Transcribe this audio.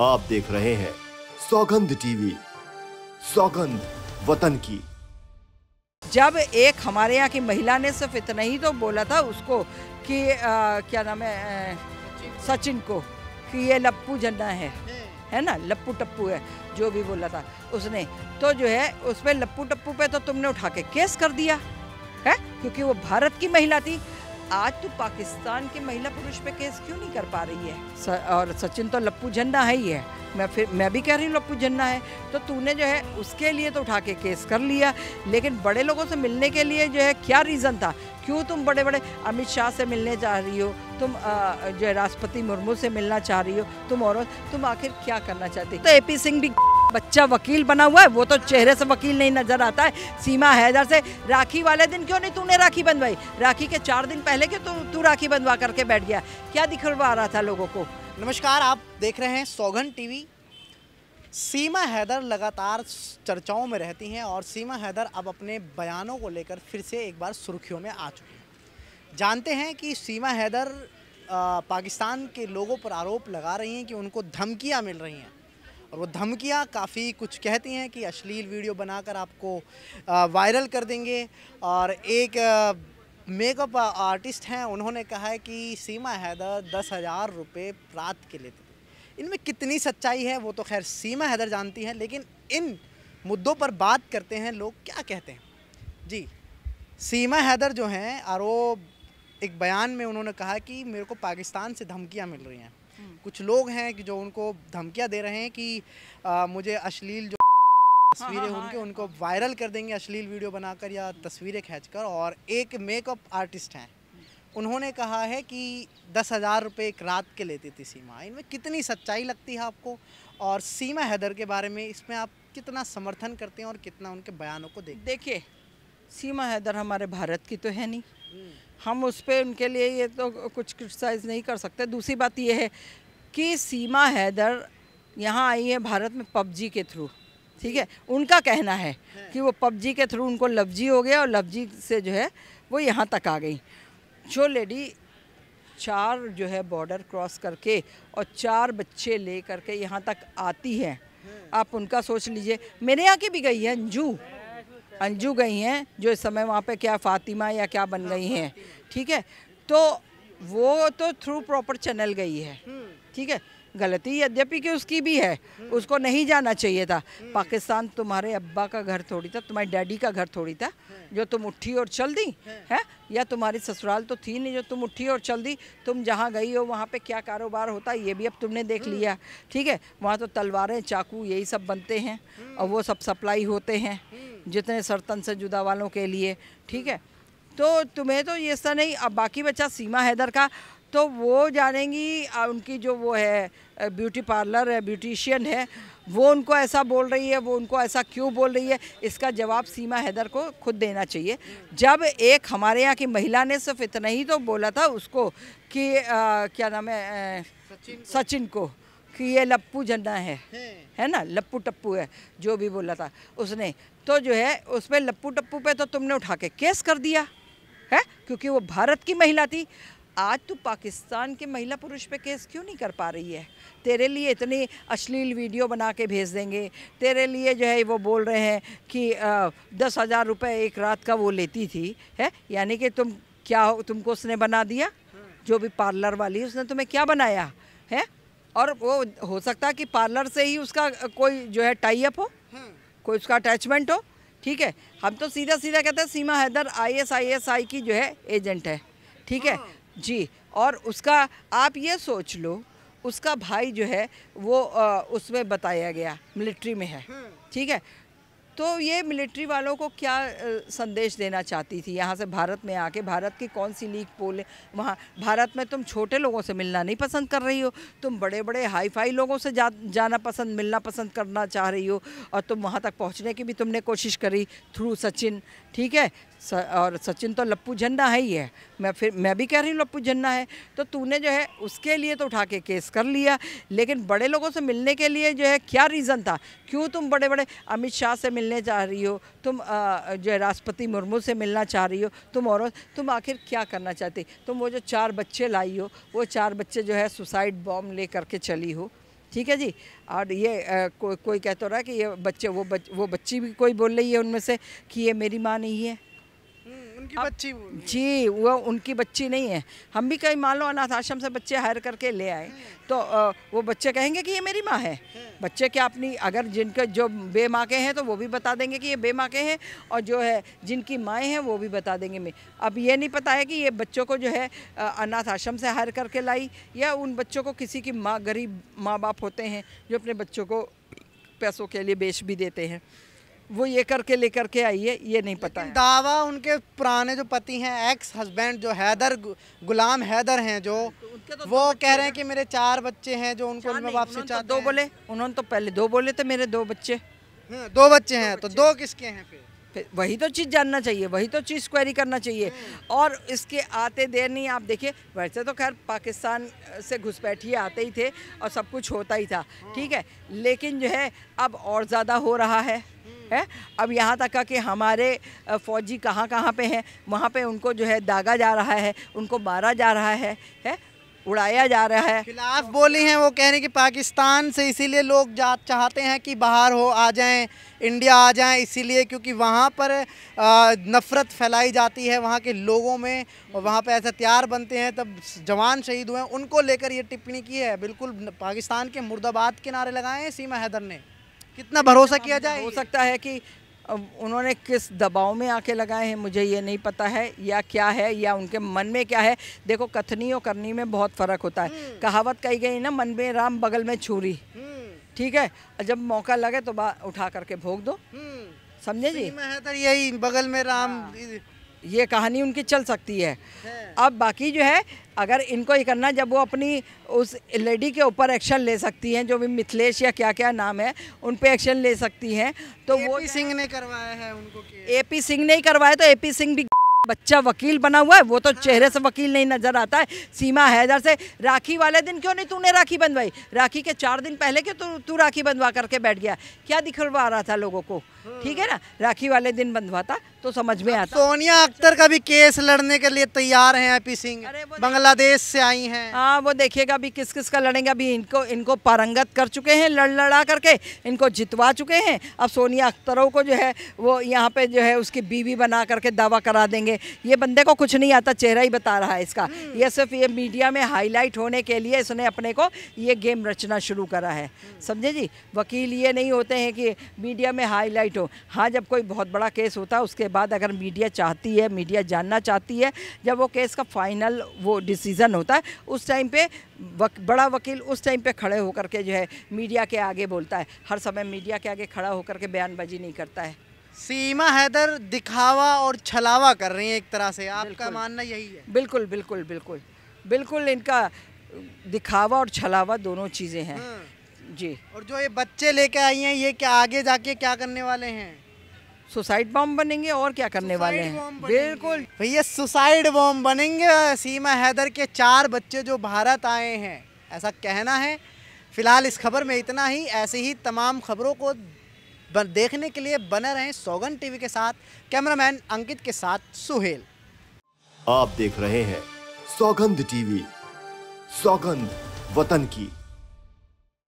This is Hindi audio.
आप देख रहे हैं सौगंध टीवी सौगंध वतन की जब एक हमारे यहाँ की महिला ने सिर्फ इतना ही तो बोला था उसको कि आ, क्या नाम है सचिन को कि ये लप्पू झंडा है है ना लप्पू टप्पू है जो भी बोला था उसने तो जो है उस पर लप्पू टप्पू पे तो तुमने उठा के केस कर दिया है क्योंकि वो भारत की महिला थी आज तो पाकिस्तान के महिला पुरुष पे केस क्यों नहीं कर पा रही है स, और सचिन तो लप्पू झंडा है ही है मैं फिर मैं भी कह रही हूँ लप्पू झंडा है तो तूने जो है उसके लिए तो उठा के केस कर लिया लेकिन बड़े लोगों से मिलने के लिए जो है क्या रीज़न था क्यों तुम बड़े बड़े अमित शाह से मिलने जा रही हो तुम आ, जो है राष्ट्रपति मुर्मू से मिलना चाह रही हो तुम औरत तुम आखिर क्या करना चाहती तो ए पी सिंह भी बच्चा वकील बना हुआ है वो तो चेहरे से वकील नहीं नजर आता है सीमा हैदर से राखी वाले दिन क्यों नहीं तूने राखी बंधवाई राखी के चार दिन पहले क्यों तू तू राखी बंधवा करके बैठ गया क्या दिखवा रहा था लोगों को नमस्कार आप देख रहे हैं सौगन टीवी सीमा हैदर लगातार चर्चाओं में रहती हैं और सीमा हैदर अब अपने बयानों को लेकर फिर से एक बार सुर्खियों में आ चुकी हैं जानते हैं कि सीमा हैदर पाकिस्तान के लोगों पर आरोप लगा रही हैं कि उनको धमकियां मिल रही हैं और वो धमकियाँ काफ़ी कुछ कहती हैं कि अश्लील वीडियो बनाकर आपको वायरल कर देंगे और एक मेकअप आर्टिस्ट हैं उन्होंने कहा है कि सीमा हैदर दस हज़ार रुपये प्रात के लेते थे इनमें कितनी सच्चाई है वो तो खैर सीमा हैदर जानती हैं लेकिन इन मुद्दों पर बात करते हैं लोग क्या कहते हैं जी सीमा हैदर जो हैं और वो एक बयान में उन्होंने कहा कि मेरे को पाकिस्तान से धमकियाँ मिल रही हैं कुछ लोग हैं कि जो उनको धमकियाँ दे रहे हैं कि आ, मुझे अश्लील जो हाँ, हाँ, तस्वीरें हाँ, हाँ, उनके हाँ, उनको वायरल कर देंगे अश्लील वीडियो बनाकर या तस्वीरें खींचकर और एक मेकअप आर्टिस्ट हैं उन्होंने कहा है कि दस हज़ार रुपये एक रात के लेती थी सीमा इनमें कितनी सच्चाई लगती है आपको और सीमा हैदर के बारे में इसमें आप कितना समर्थन करते हैं और कितना उनके बयानों को देखिए सीमा हैदर हमारे भारत की तो है नहीं हम उस पर उनके लिए ये तो कुछ क्रिटिसाइज़ नहीं कर सकते दूसरी बात यह है कि सीमा हैदर यहाँ आई है भारत में पबजी के थ्रू ठीक है उनका कहना है कि वो पबजी के थ्रू उनको लफजी हो गया और लफजी से जो है वो यहाँ तक आ गई जो लेडी चार जो है बॉर्डर क्रॉस करके और चार बच्चे ले करके यहाँ तक आती है आप उनका सोच लीजिए मेरे यहाँ की भी गई है अंजू अंजू गई हैं जो इस समय वहाँ पे क्या फातिमा या क्या बन गई हैं ठीक है तो वो तो थ्रू प्रॉपर चैनल गई है ठीक है गलती यद्यपि कि उसकी भी है उसको नहीं जाना चाहिए था पाकिस्तान तुम्हारे अब्बा का घर थोड़ी था तुम्हारे डैडी का घर थोड़ी था जो तुम उठी और चल दी है या तुम्हारी ससुराल तो थी नहीं जो तुम उठी और चल दी तुम जहाँ गई हो वहाँ पे क्या कारोबार होता ये भी अब तुमने देख लिया ठीक है वहाँ तो तलवारें चाकू यही सब बनते हैं और वो सब सप्लाई होते हैं जितने सरतन से जुदा वालों के लिए ठीक है तो तुम्हें तो ये ऐसा नहीं अब बाकी बच्चा सीमा हैदर का तो वो जानेंगी उनकी जो वो है ब्यूटी पार्लर है ब्यूटिशियन है वो उनको ऐसा बोल रही है वो उनको ऐसा क्यों बोल रही है इसका जवाब सीमा हैदर को खुद देना चाहिए जब एक हमारे यहाँ की महिला ने सिर्फ इतना ही तो बोला था उसको कि आ, क्या नाम है सचिन को, सचिन को कि ये लप्पू झंडा है है ना लप्पू टप्पू है जो भी बोला था उसने तो जो है उस पर लप्पू टप्पू पे तो तुमने उठा के केस कर दिया है क्योंकि वो भारत की महिला थी आज तू पाकिस्तान के महिला पुरुष पे केस क्यों नहीं कर पा रही है तेरे लिए इतनी अश्लील वीडियो बना के भेज देंगे तेरे लिए जो है वो बोल रहे हैं कि आ, दस हज़ार रुपये एक रात का वो लेती थी है यानी कि तुम क्या हो तुमको उसने बना दिया हाँ। जो भी पार्लर वाली उसने तुम्हें क्या बनाया है और वो हो सकता है कि पार्लर से ही उसका कोई जो है टाई अप हो कोई उसका अटैचमेंट हो ठीक है हम तो सीधा सीधा कहते हैं Seema Haider I S I S I की जो है एजेंट है ठीक है हाँ। जी और उसका आप ये सोच लो उसका भाई जो है वो उसमें बताया गया मिलिट्री में है हम्म। ठीक है तो ये मिलिट्री वालों को क्या संदेश देना चाहती थी यहाँ से भारत में आके भारत की कौन सी लीग पोल वहाँ भारत में तुम छोटे लोगों से मिलना नहीं पसंद कर रही हो तुम बड़े बड़े हाई फाई लोगों से जा जाना पसंद मिलना पसंद करना चाह रही हो और तुम वहाँ तक पहुँचने की भी तुमने कोशिश करी थ्रू सचिन ठीक है स, और सचिन तो लप्पू झन्ना है ही है मैं फिर मैं भी कह रही हूँ लप्पू झन्ना है तो तूने जो है उसके लिए तो उठा के केस कर लिया लेकिन बड़े लोगों से मिलने के लिए जो है क्या रीज़न था क्यों तुम बड़े बड़े अमित शाह से मिलने जा रही हो तुम आ, जो है राष्ट्रपति मुर्मू से मिलना चाह रही हो तुम और तुम आखिर क्या करना चाहती तुम वो जो चार बच्चे लाई हो वो चार बच्चे जो है सुसाइड बॉम्ब ले करके चली हो ठीक है जी और ये आ, को, कोई कहता तो रहा कि ये बच्चे वो बच, वो बच्ची भी कोई बोल रही है उनमें से कि ये मेरी माँ नहीं है उनकी बच्ची जी वो उनकी बच्ची नहीं है हम भी कहीं मान लो अनाथ आश्रम से बच्चे हायर करके ले आए तो वो बच्चे कहेंगे कि ये मेरी माँ है बच्चे क्या अपनी अगर जिनके जो बे माँ के हैं तो वो भी बता देंगे कि ये बे माँ के हैं और जो है जिनकी माएँ हैं वो भी बता देंगे मैं अब ये नहीं पता है कि ये बच्चों को जो है अनाथ आश्रम से हायर करके लाई या उन बच्चों को किसी की माँ गरीब माँ बाप होते हैं जो अपने बच्चों को पैसों के लिए बेच भी देते हैं वो ये करके लेकर के आई है ये नहीं पता है दावा उनके पुराने जो पति हैं एक्स हस्बैंड जो हैदर गुलाम हैदर हैं जो तो, तो वो तो कह रहे हैं कि मेरे चार बच्चे हैं जो उनको उनमें वापसी तो चाहते दो बोले उन्होंने तो पहले दो बोले थे मेरे दो बच्चे हाँ, दो बच्चे हैं तो दो किसके हैं फिर वही तो चीज़ जानना चाहिए वही तो चीज़ क्वेरी करना चाहिए हाँ। और इसके आते देर नहीं आप देखिए वैसे तो खैर पाकिस्तान से घुसपैठिए आते ही थे और सब कुछ होता ही था हाँ। ठीक है लेकिन जो है अब और ज़्यादा हो रहा है है अब यहाँ तक का कि हमारे फौजी कहाँ कहाँ पे हैं वहाँ पे उनको जो है दागा जा रहा है उनको मारा जा रहा है है उड़ाया जा रहा है खिलाफ बोली हैं वो कह रहे हैं कि पाकिस्तान से इसीलिए लोग जा चाहते हैं कि बाहर हो आ जाएं इंडिया आ जाएं इसीलिए क्योंकि वहाँ पर नफ़रत फैलाई जाती है वहाँ के लोगों में और वहाँ पर ऐसे तैयार बनते हैं तब जवान शहीद हुए उनको लेकर ये टिप्पणी की है बिल्कुल पाकिस्तान के मुर्दाबाद के नारे लगाए हैं सीमा हैदर ने कितना भरोसा किया जाए हो सकता है कि उन्होंने किस दबाव में आके लगाए हैं मुझे ये नहीं पता है या क्या है या उनके मन में क्या है देखो कथनी और करनी में बहुत फ़र्क होता है हम्म। कहावत कही गई ना मन में राम बगल में छुरी हम्म। ठीक है जब मौका लगे तो उठा करके भोग दो हम्म। समझे जी तो यही बगल में राम हाँ। ये कहानी उनकी चल सकती है अब बाकी जो है अगर इनको ये करना जब वो अपनी उस लेडी के ऊपर एक्शन ले सकती हैं जो भी मिथिलेश या क्या क्या नाम है उन पे एक्शन ले सकती हैं तो वो सिंह ने करवाया है उनको ए पी सिंह ने ही करवाया तो ए पी सिंह भी बच्चा वकील बना हुआ है वो तो हाँ। चेहरे से वकील नहीं नजर आता है सीमा हैदर से राखी वाले दिन क्यों नहीं तूने राखी बंधवाई राखी के चार दिन पहले क्यों तू तू राखी बंधवा करके बैठ गया क्या दिखलवा रहा था लोगों को ठीक है ना राखी वाले दिन बंधवाता तो समझ में आता सोनिया अख्तर का भी केस लड़ने के लिए तैयार हैं हैप्पी सिंह बांग्लादेश से आई हैं हाँ वो देखिएगा अभी किस किस का लड़ेंगे अभी इनको इनको पारंगत कर चुके हैं लड़ लड़ा करके इनको जितवा चुके हैं अब सोनिया अख्तरों को जो है वो यहाँ पे जो है उसकी बीवी बना करके दावा करा देंगे ये बंदे को कुछ नहीं आता चेहरा ही बता रहा है इसका हम्म। ये सिर्फ ये मीडिया में हाईलाइट होने के लिए इसने अपने को ये गेम रचना शुरू करा है हम्म। समझे जी वकील ये नहीं होते हैं कि मीडिया में हाईलाइट राइट हो हाँ जब कोई बहुत बड़ा केस होता है उसके बाद अगर मीडिया चाहती है मीडिया जानना चाहती है जब वो केस का फाइनल वो डिसीज़न होता है उस टाइम पे वक, बड़ा वकील उस टाइम पे खड़े होकर के जो है मीडिया के आगे बोलता है हर समय मीडिया के आगे खड़ा होकर के बयानबाजी नहीं करता है सीमा हैदर दिखावा और छलावा कर रही हैं एक तरह से आपका मानना यही है बिल्कुल बिल्कुल बिल्कुल बिल्कुल इनका दिखावा और छलावा दोनों चीज़ें हैं हम्म। जी और जो ये बच्चे लेके आई हैं ये क्या आगे जाके क्या करने वाले हैं सुसाइड बॉम्ब बनेंगे और क्या करने वाले हैं बिल्कुल भैया सुसाइड बॉम्ब बनेंगे सीमा हैदर के चार बच्चे जो भारत आए हैं ऐसा कहना है फिलहाल इस खबर में इतना ही ऐसे ही तमाम खबरों को देखने के लिए बने रहें सौगन टीवी के साथ कैमरामैन अंकित के साथ सुहेल आप देख रहे हैं सौगंध टीवी सौगंध वतन की